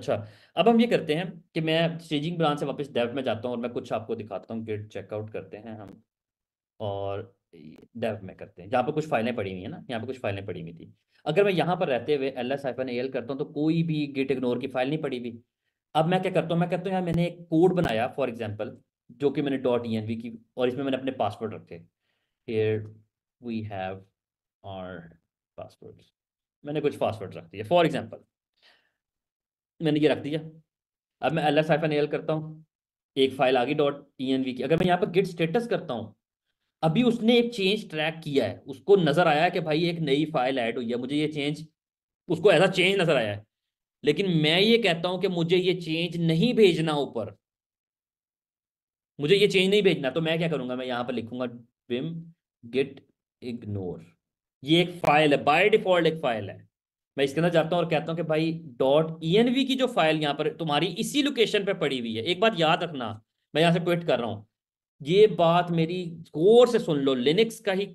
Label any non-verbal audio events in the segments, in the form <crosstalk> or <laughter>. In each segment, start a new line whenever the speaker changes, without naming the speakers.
अच्छा अब हम ये करते हैं कि मैं स्टेजिंग ब्रांच से वापस डेव में जाता हूँ और मैं कुछ आपको दिखाता हूँ गेट चेकआउट करते हैं हम और डेव में करते हैं जहाँ पर कुछ फाइलें पड़ी हुई है ना यहाँ पर कुछ फाइलें पड़ी हुई थी अगर मैं यहाँ पर रहते हुए एल एस आईफन एल करता हूँ तो कोई भी गेट इग्नोर की फाइल नहीं पड़ी हुई अब मैं क्या करता हूँ मैं कहता हूँ यहाँ मैंने एक कोड बनाया फॉर एग्जाम्पल जो कि मैंने डॉट ई एन वी की और इसमें मैंने अपने पासवर्ड रखे here we have our password मैंने कुछ पासवर्ड रख दिया फॉर एग्जाम्पल मैंने ये रख दिया अब मैं एल एस आई एल करता हूँ एक फाइल आ गई डॉट ई एन वी की अगर मैं यहाँ पर गिट स्टेटस करता हूँ अभी उसने एक चेंज ट्रैक किया है उसको नजर आया है कि भाई एक नई फाइल ऐड हुई है मुझे ये चेंज उसको ऐसा चेंज नजर आया है लेकिन मैं ये कहता हूं कि मुझे ये चेंज नहीं भेजना ऊपर मुझे ये चेंज नहीं भेजना तो मैं क्या करूंगा मैं यहां पर लिखूंगा बिम गिट इग्नोर ये एक फाइल है बाय डिफॉल्ट एक फाइल है मैं इसके अंदर जाता हूँ और कहता हूँ कि भाई डॉट ई की जो फाइल यहाँ पर तुम्हारी इसी लोकेशन पर पड़ी हुई है एक बात याद रखना मैं यहाँ से ट्विट कर रहा हूँ ये बात मेरी गौर से सुन लो लिनिक्स का ही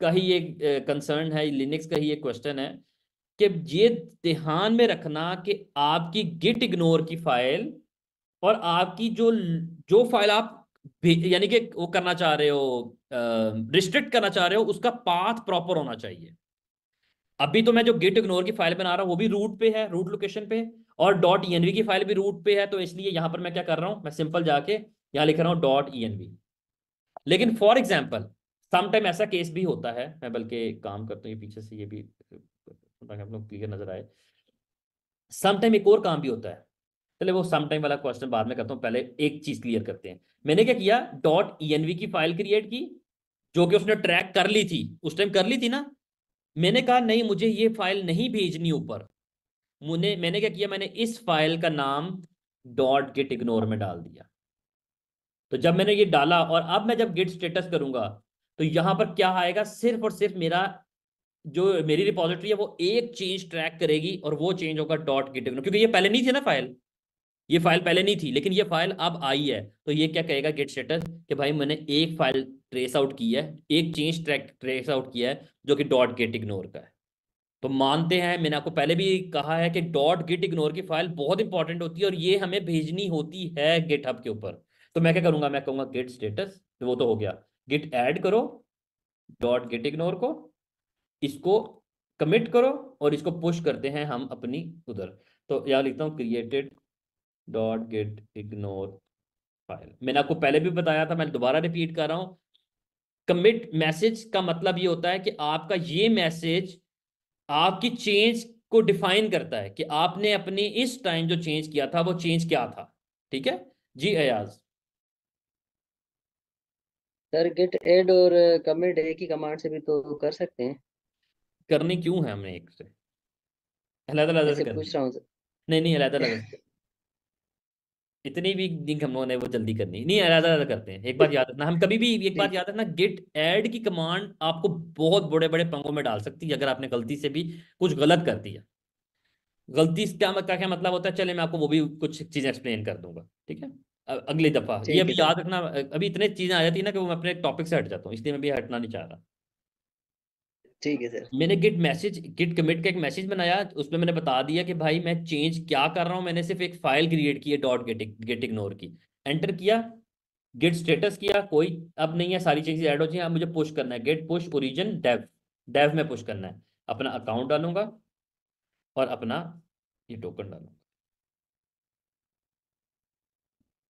का ही एक कंसर्न है लिनिक्स का ही एक क्वेश्चन है कि ये ध्यान में रखना कि आपकी गिट इग्नोर की फाइल और आपकी जो जो फाइल आप यानी कि वो करना चाह रहे हो रिस्ट्रिक्ट करना चाह रहे हो उसका पाथ प्रॉपर होना चाहिए अभी तो मैं जो गिट इग्नोर की फाइल बना रहा हूँ वो भी रूट पे है रूट लोकेशन पे और डॉट ई की फाइल भी रूट पे है तो इसलिए यहां पर मैं क्या कर रहा हूँ मैं सिंपल जाके यहाँ लिख रहा हूँ डॉट ई लेकिन फॉर एग्जाम्पल समटाइम ऐसा केस भी होता है मैं बल्कि काम करता हूँ पीछे से ये भी लोग क्लियर नजर आए समटाइम एक और काम भी होता है चले वो समटाइम वाला क्वेश्चन बाद में करता हूँ पहले एक चीज क्लियर करते हैं मैंने क्या किया डॉट ई की फाइल क्रिएट की जो कि उसने ट्रैक कर ली थी उस टाइम कर ली थी ना मैंने कहा नहीं मुझे ये फाइल नहीं भेजनी ऊपर मुझे मैंने क्या किया मैंने इस फाइल का नाम डॉट गिट इग्नोर में डाल दिया तो जब मैंने ये डाला और अब मैं जब गिट स्टेटस करूंगा तो यहां पर क्या आएगा सिर्फ और सिर्फ मेरा जो मेरी रिपोजिटरी है वो एक चेंज ट्रैक करेगी और वो चेंज होगा डॉट गिट इग्नोर क्योंकि ये पहले नहीं थी ना फाइल ये फाइल पहले नहीं थी लेकिन ये फाइल अब आई है तो ये क्या कहेगा गिट स्टेटस कि भाई मैंने एक फाइल ट्रेस आउट किया है एक चेंज ट्रैक ट्रेस आउट किया है जो कि डॉट गेट इग्नोर का है तो मानते हैं मैंने आपको पहले भी कहा है कि डॉट गेट इग्नोर की फाइल बहुत इंपॉर्टेंट होती है और ये हमें भेजनी होती है गेट के ऊपर तो मैं क्या करूंगा मैं कहूंगा गेट स्टेटस तो वो तो हो गया गिट ऐड करो डॉट गेट इग्नोर को इसको कमिट करो और इसको पुश करते हैं हम अपनी उधर तो यहाँ लिखता हूँ created dot git ignore file मैंने आपको पहले भी बताया था मैं दोबारा रिपीट कर रहा हूँ कमिट मैसेज का मतलब ये होता है कि आपका ये मैसेज आपकी चेंज को डिफाइन करता है कि आपने अपनी इस टाइम जो चेंज किया था वो चेंज क्या था ठीक है जी अयाज सर गिट एड और कमिट एक ही कमांड से भी तो कर सकते हैं करने क्यों है हमने एक से अलग अलग से पूछ रहा हूँ नहीं नहीं अलग अलग इतनी भी लिंक हम लोगों ने वो जल्दी करनी नहीं अलग ज्यादा करते हैं एक बात याद रखना हम कभी भी एक बात याद रखना गिट एड की कमांड आपको बहुत बड़े बड़े पंगों में डाल सकती है अगर आपने गलती से भी कुछ गलत कर दिया गलती क्या क्या मतलब, क्या मतलब होता है चले मैं आपको वो भी कुछ चीजें एक्सप्लेन कर दूंगा ठीक है अगली दफा ये अभी याद रखना अभी इतने चीजें आ जाती है ना कि वो मैं अपने टॉपिक से हट जाता हूँ इसलिए मैं भी हटना नहीं चाह रहा ठीक है सर मैंने गिट मैसेज गिट कमिट का एक मैसेज बनाया उसमें मैंने बता दिया कि भाई मैं चेंज क्या कर रहा हूँ मैंने सिर्फ एक फाइल क्रिएट की है डॉट गेट गेट इग्नोर की एंटर किया गिट स्टेटस किया कोई अब नहीं है सारी चीजें ऐड हो चाहिए अब मुझे पुश करना है git push origin dev dev में पुश करना है अपना अकाउंट डालूंगा और अपना ये टोकन डालूंगा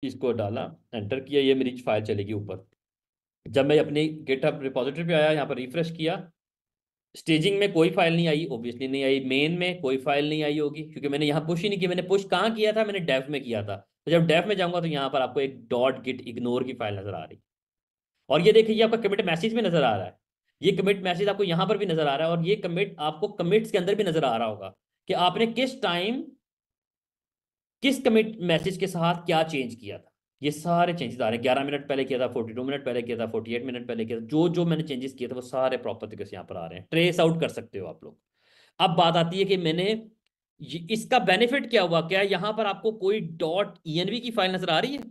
इसको डाला एंटर किया ये मेरी फाइल चलेगी ऊपर जब मैं अपनी गिटअप रिपोजिटरी पे आया यहाँ पर रिफ्रेश किया स्टेजिंग में कोई फाइल नहीं आई ऑब्वियसली नहीं आई मेन में कोई फाइल नहीं आई होगी क्योंकि मैंने यहाँ पुश ही नहीं की मैंने पुश कहाँ किया था मैंने डेफ में किया था तो जब डेफ में जाऊंगा तो यहाँ पर आपको एक डॉट गिट इग्नोर की फाइल नजर आ रही और ये देखिए आपका कमिट मैसेज में नजर आ रहा है ये कमिट मैसेज आपको यहाँ पर भी नजर आ रहा है और ये कमिट आपको कमिट्स के अंदर भी नजर आ रहा होगा कि आपने किस टाइम किस कमिट मैसेज के साथ क्या चेंज किया था ये सारे चेंजेस आ रहे हैं ग्यारह मिनट पहले किया था फोर्टी टू मिनट पहले किया था फोर्टी एट मिनट पहले किया था जो जो मैंने चेंजेस किए थे वो सारे प्रॉपर तरीके से यहाँ पर आ रहे हैं ट्रेस आउट कर सकते हो आप लोग अब बात आती है कि मैंने इसका बेनिफिट क्या हुआ क्या यहां पर आपको कोई डॉट ई e की फाइल नजर आ रही है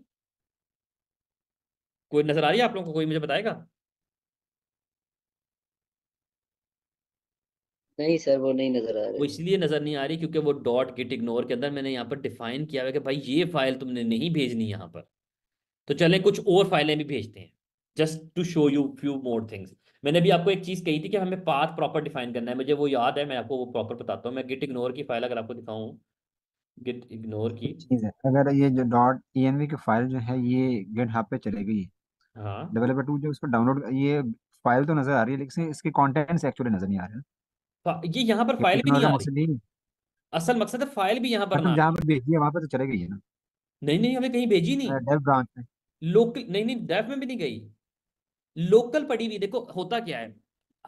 कोई नजर आ रही है आप लोगों को कोई मुझे बताएगा नहीं सर वो नहीं नजर आ रही वो इसलिए नजर नहीं आ रही क्योंकि वो डॉट गिट इग्नोर के अंदर मैंने यहाँ पर डिफाइन किया हुआ कि भाई ये फाइल तुमने नहीं भेजनी यहाँ पर तो चले कुछ और फाइलें भी भेजते हैं just to show you few more things मैंने भी आपको एक चीज़ कही थी कि हमें पाथ प्रॉपर डिफाइन करना है मुझे वो याद है मैं आपको वो प्रॉपर बताता हूँ मैं गिट इग्नोर की फाइल अगर आपको दिखाऊँ गिट इग्नोर की चीज़ है अगर ये जो डॉट ई की फाइल जो है ये गिट हाँ पे चले गई डेवलपर टू जो उसको डाउनलोड ये फाइल तो नजर आ रही है लेकिन इसके कॉन्टेंट्स एक्चुअली नजर नहीं आ रहे हाँ, ये यहाँ पर फाइल भी नहीं आ रही असल मकसद है फाइल भी यहाँ पर ना जहाँ पर भेजी है वहाँ पर तो चले गई है ना नहीं नहीं हमें कहीं भेजी नहीं डेव ब्रांच में लोकल नहीं नहीं डेव में भी नहीं गई लोकल पड़ी हुई देखो होता क्या है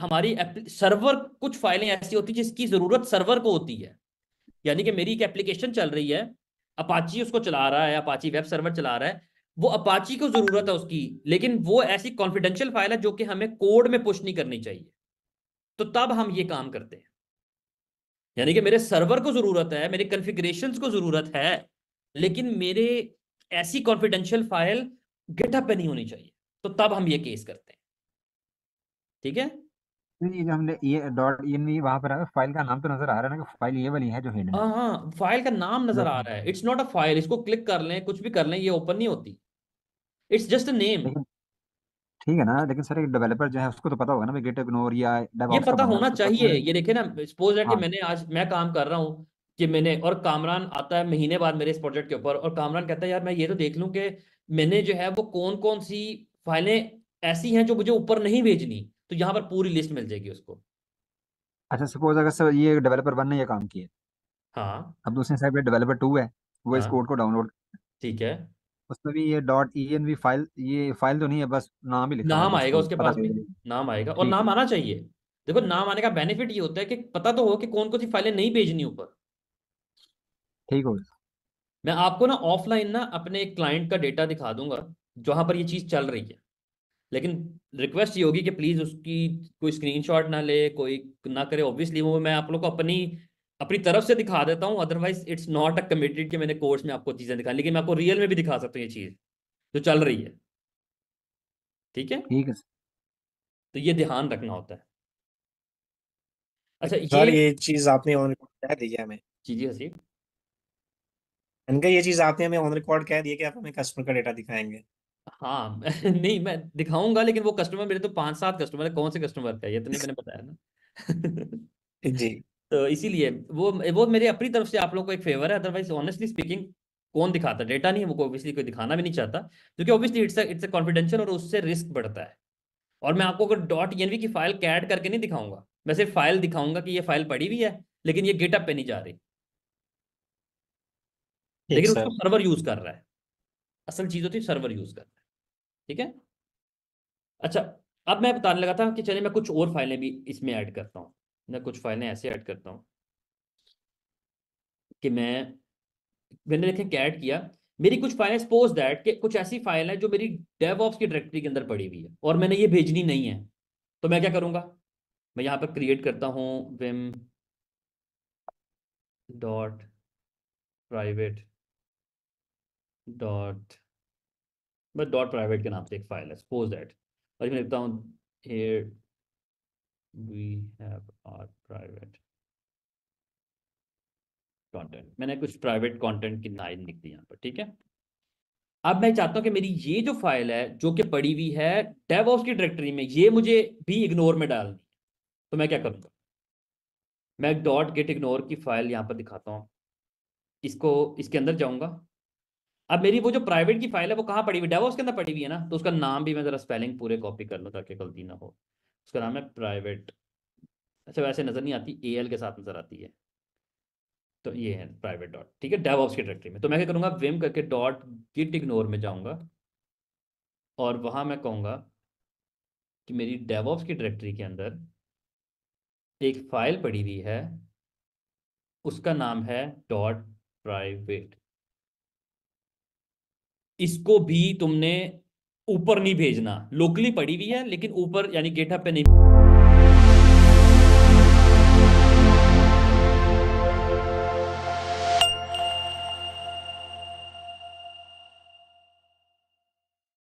हमारी सर्वर कुछ फाइलें ऐसी होती है जिसकी जरूरत सर्वर को होती है यानी कि मेरी एक एप्लीकेशन चल रही है अपाची उसको चला रहा है अपाची वेब सर्वर चला रहा है वो अपाची को जरूरत है उसकी लेकिन वो ऐसी कॉन्फिडेंशियल फाइल है जो कि हमें कोड में पुश नहीं करनी चाहिए तो तब हम ये काम करते हैं यानी कि मेरे सर्वर को जरूरत है मेरे कन्फिग्रेशन को जरूरत है लेकिन मेरे ऐसी कॉन्फिडेंशियल फाइल गिटहब पे नहीं होनी चाहिए तो तब हम ये केस करते हैं ठीक है जो हमने ये डॉट ये नहीं वहां पर फाइल का नाम तो नजर आ रहा है ना कि फाइल ये वाली है जो हिडन फाइल हाँ, हाँ, का नाम नजर आ रहा है इट्स नॉट अ फाइल इसको क्लिक कर लें कुछ भी कर लें ये ओपन नहीं होती इट्स जस्ट अ नेम ठीक है ना लेकिन सर एक डेवलपर जो है उसको तो पता होगा ना गिट इग्नोर या ये पता होना चाहिए ये देखे ना सपोज दैट कि हाँ। मैंने आज मैं काम कर रहा हूँ कि मैंने और कामरान आता है महीने बाद मेरे इस प्रोजेक्ट के ऊपर और कामरान कहता है यार मैं ये तो देख लूँ कि मैंने जो है वो कौन कौन सी फाइलें ऐसी हैं जो मुझे ऊपर नहीं भेजनी तो यहाँ पर पूरी लिस्ट मिल जाएगी उसको अच्छा सपोज अगर सर ये डेवलपर वन ने ये काम किया हाँ अब दूसरे साइड पे डेवलपर टू है वो हाँ, इस कोड को डाउनलोड ठीक है उसमें भी ये dot E N V file ये फाइल तो नहीं है बस नाम ही लिखा नाम तो आएगा उसके पास भी नाम आएगा और नाम आना चाहिए देखो नाम आने का बेनिफिट ये होता है कि पता तो हो कि कौन कौन सी फाइलें नहीं भेजनी ऊपर ठीक हो गया मैं आपको ना ऑफलाइन ना अपने एक क्लाइंट का डेटा दिखा दूंगा जहां पर ये चीज चल रही है लेकिन रिक्वेस्ट ये होगी कि प्लीज उसकी कोई स्क्रीनशॉट ना ले कोई ना करे ऑब्वियसली वो मैं आप लोग को अपनी अपनी तरफ से दिखा देता हूँ otherwise it's not a committed कि मैंने कोर्स में आपको चीजें दिखाई लेकिन मैं आपको रियल में भी दिखा सकता हूँ ये चीज जो चल रही है ठीक है ठीक है तो ये ध्यान रखना होता है अच्छा ये, ये चीज आपने ऑन दी हमें जी जी हसीब इनका ये चीज़ आपने हमें ऑन रिकॉर्ड कह दिया कि आप हमें कस्टमर का डेटा दिखाएंगे हाँ, <laughs> नहीं मैं दिखाऊंगा लेकिन वो कस्टमर मेरे तो पांच सात कस्टमर है, कौन से कस्टमर का ये तो नहीं मैंने बताया ना। <laughs> जी। तो इसीलिए वो वो मेरे अपनी तरफ से आप लोगों को एक फ़ेवर है अदरवाइज़ ऑनेस्टली स्पीकिंग कौन दिखाता डेटा नहीं है वो ऑब्वियसली कोई दिखाना भी नहीं चाहता, क्योंकि obviously it's it's a confidential और उससे रिस्क बढ़ता है। और मैं आपको अगर डॉट एन की फाइल कैड करके नहीं दिखाऊंगा मैं सिर्फ फाइल दिखाऊंगा कि ये फाइल पड़ी हुई है, लेकिन ये गेटअप पे नहीं जा रही। लेकिन उसको सर्वर यूज कर रहा है असल चीज होती है सर्वर यूज कर रहा है ठीक है अच्छा अब मैं बताने लगा था कि चलिए मैं कुछ और फाइलें भी इसमें ऐड करता हूँ मैं कुछ फाइलें ऐसे ऐड करता हूँ कि मैं मैंने देखें ऐड किया मेरी कुछ फाइलें सपोज दैट कि कुछ ऐसी फाइल है जो मेरी डेव ऑफ की डायरेक्टरी के अंदर पड़ी हुई है और मैंने ये भेजनी नहीं है तो मैं क्या करूँगा मैं यहाँ पर क्रिएट करता हूँ vim dot private dot but dot private के नाम से एक फाइल है सपोज दैट और मैं लिखता हूँ मैंने कुछ प्राइवेट content की लाइन लिख दी यहाँ पर ठीक है अब मैं चाहता हूँ कि मेरी ये जो फाइल है जो कि पड़ी हुई है डेव की डायरेक्टरी में ये मुझे भी इग्नोर में डालनी तो मैं क्या करूँगा मैं डॉट गेट इग्नोर की फाइल यहाँ पर दिखाता हूँ इसको इसके अंदर जाऊँगा अब मेरी वो जो प्राइवेट की फाइल है वो कहाँ पड़ी हुई डेवोस के अंदर पड़ी हुई है ना तो उसका नाम भी मैं जरा स्पेलिंग पूरे कॉपी कर लूँ ताकि गलती ना हो उसका नाम है प्राइवेट अच्छा वैसे नज़र नहीं आती ए एल के साथ नज़र आती है तो ये है प्राइवेट डॉट ठीक है डेवॉप्स की डायरेक्टरी में तो मैं क्या करूँगा विम करके डॉट गिट इग्नोर में जाऊँगा और वहाँ मैं कहूँगा कि मेरी डेवॉप्स की डायरेक्टरी के अंदर एक फाइल पड़ी हुई है उसका नाम है डॉट प्राइवेट इसको भी तुमने ऊपर नहीं भेजना लोकली पड़ी हुई है लेकिन ऊपर यानी गेटअप पे नहीं